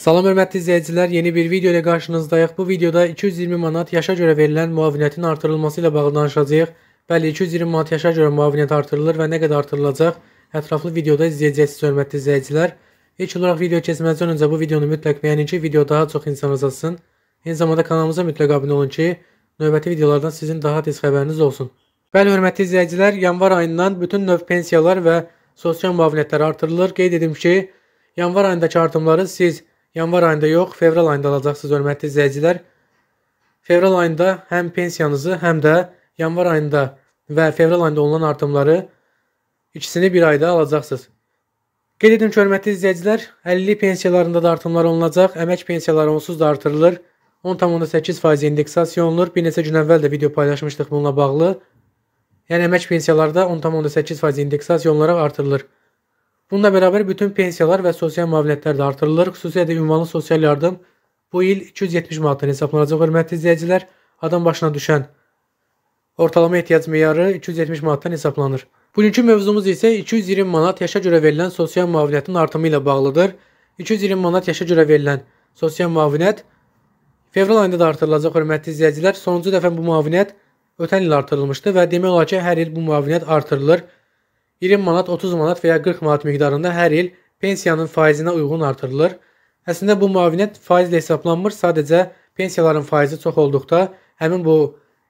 Salam hörmətli izləyicilər, yeni bir video ilə qarşınızdayıq. Bu videoda 220 manat yaşa görə verilən müavinətin artırılması ilə bağlı danışacağıq. Bəli, 220 manat yaşa görə müavinət artırılır və nə qədər artırılacaq? Ətraflı videoda izləyəcəksiniz hörmətli izləyicilər. İlk olaraq video keçməzdən öncə bu videonu mütləq bəyənin ki, video daha çox insan azalsın. Eyni zamanda kanalımıza mütləq abunə olun ki, növbəti videolardan sizin daha tez xəbəriniz olsun. Bəli, hörmətli izləyicilər, yanvar ayından bütün növ pensiyalar və sosial müavinətlər artırılır. Qeyd edim ki, yanvar ayındakı artımları siz Yanvar ayında yox, fevral ayında alacaqsınız hörmətli izləyicilər. Fevral ayında həm pensiyanızı, həm də yanvar ayında və fevral ayında olunan artımları ikisini bir ayda alacaqsınız. Qeyd edim ki, hörmətli izləyicilər, 50 pensiyalarında da artımlar olunacaq, əmək pensiyaları onsuz da artırılır. 10,8% indeksasiya olunur. Bir neçə gün əvvəl də video paylaşmışdıq bununla bağlı. Yəni əmək pensiyalarda 10,8% indeksasiya olunaraq artırılır. Bununla bərabər bütün pensiyalar və sosial müavinətlər də artırılır. Xüsusilə də ünvanlı sosial yardım bu il 270 manatdan hesablanacaq, hörmətli izləyicilər. Adam başına düşən ortalama ehtiyac meyarı 270 manatdan hesablanır. Bugünkü mövzumuz isə 220 manat yaşa görə verilən sosial müavinətin artımı ilə bağlıdır. 220 manat yaşa görə verilən sosial müavinət fevral ayında da artırılacaq, hörmətli izləyicilər. Sonuncu dəfə bu müavinət ötən il artırılmışdı və demək olar ki, hər il bu müavinət artırılır. 20 manat, 30 manat və ya 40 manat miqdarında hər il pensiyanın faizinə uyğun artırılır. Əslində bu müavinət faizlə hesablanmır, sadəcə pensiyaların faizi çox olduqda həmin bu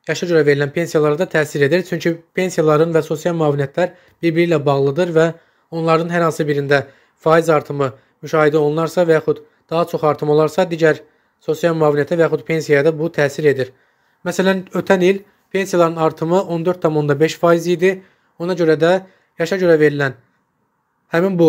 yaşa görə verilən pensiyalara da təsir edir. Çünki pensiyaların və sosial müavinətlər bir-biri ilə bağlıdır və onların hər hansı birində faiz artımı müşahidə olunarsa və yaxud daha çox artım olarsa, digər sosial müavinətə və yaxud pensiyaya da bu təsir edir. Məsələn, ötən il pensiyaların artımı 14,5% idi. Ona görə də yaşa görə verilən həmin bu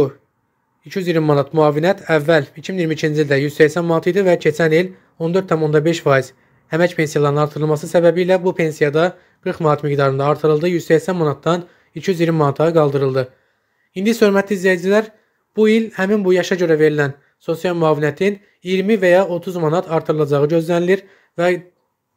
220 manat müavinət əvvəl 2022-ci ildə 180 manat idi və keçən il 14,5% əmək pensiyalarının artırılması səbəbi ilə bu pensiyada 40 manat miqdarında artırıldı, 180 manatdan 220 manata qaldırıldı. İndi isə hörmətli izləyicilər, bu il həmin bu yaşa görə verilən sosial müavinətin 20 və ya 30 manat artırılacağı gözlənilir və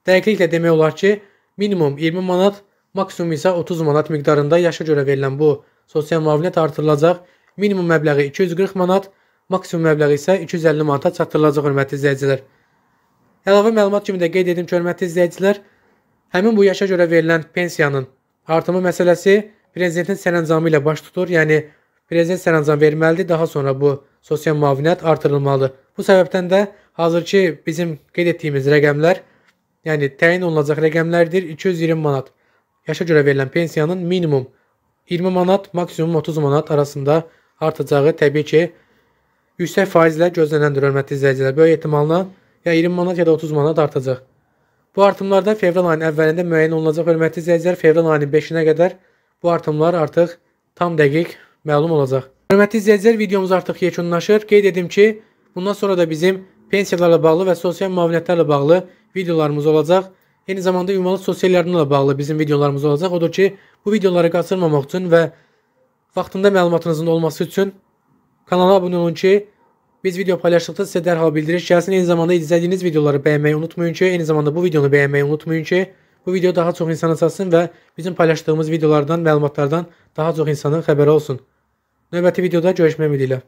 dəqiqliklə demək olar ki, minimum 20 manat, maksimum isə 30 manat miqdarında yaşa görə verilən bu sosial müavinət artırılacaq, minimum məbləği 240 manat, maksimum məbləği isə 250 manata çatdırılacaq hörmətli izləyicilər. Əlavə məlumat kimi də qeyd edim ki, hörmətli izləyicilər, həmin bu yaşa görə verilən pensiyanın artımı məsələsi prezidentin sərəncamı ilə baş tutur. Yəni prezident sərəncam verməlidir, daha sonra bu sosial müavinət artırılmalıdır. Bu səbəbdən də hazırki bizim qeyd etdiyimiz rəqəmlər, yəni təyin olunacaq rəqəmlərdir. 220 manat yaşa görə verilən pensiyanın minimum 20 manat maksimum 30 manat arasında artacağı təbii ki, yüksək faizlə gözlənəndir hörmətli izləyicilər. Böyük ehtimalla ya 20 manat ya da 30 manat artacaq. Bu artımlarda fevral ayının əvvəlində müəyyən olunacaq hörmətli izləyicilər. Fevral ayının 5-inə qədər bu artımlar artıq tam dəqiq məlum olacaq. Hörmətli izləyicilər, videomuz artıq yekunlaşır. Qeyd edim ki, bundan sonra da bizim pensiyalarla bağlı və sosial müavinətlərlə bağlı videolarımız olacaq. Eyni zamanda ümumi sosial yardımla bağlı bizim videolarımız olacaq. Odur ki, bu videoları qaçırmamaq üçün və vaxtında məlumatınızın olması üçün kanala abunə olun ki, biz video paylaşdıqda sizə dərhal bildiriş gəlsin. Eyni zamanda izlədiyiniz videoları bəyənməyi unutmayın ki, eyni zamanda bu videonu bəyənməyi unutmayın ki, bu video daha çox insana çatsın və bizim paylaşdığımız videolardan, məlumatlardan daha çox insanın xəbəri olsun. Növbəti videoda görüşmək ümidilə.